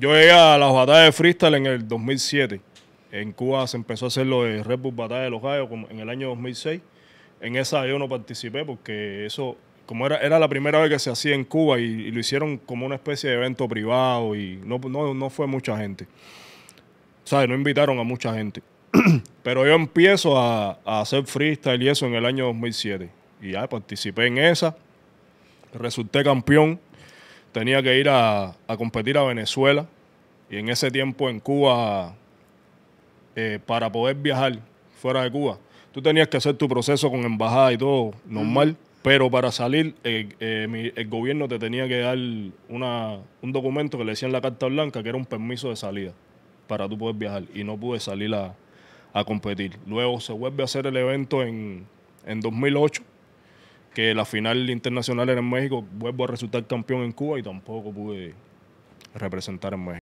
Yo llegué a las batallas de freestyle en el 2007. En Cuba se empezó a hacer lo de Red Bull Batalla de los Gallos en el año 2006. En esa yo no participé porque eso, como era, era la primera vez que se hacía en Cuba y, lo hicieron como una especie de evento privado y no, fue mucha gente. O sea, no invitaron a mucha gente. Pero yo empiezo a, a, hacer freestyle y eso en el año 2007. Y ya participé en esa. Resulté campeón tenía que ir a, competir a Venezuela y en ese tiempo en Cuba, eh, para poder viajar fuera de Cuba, tú tenías que hacer tu proceso con embajada y todo normal, pero para salir eh, eh, el gobierno te tenía que dar una, un documento que le decían la carta blanca, que era un permiso de salida para tú poder viajar y no pude salir a, a competir. Luego se vuelve a hacer el evento en, en 2008 que la final internacional era en México, vuelvo a resultar campeón en Cuba y tampoco pude representar en México.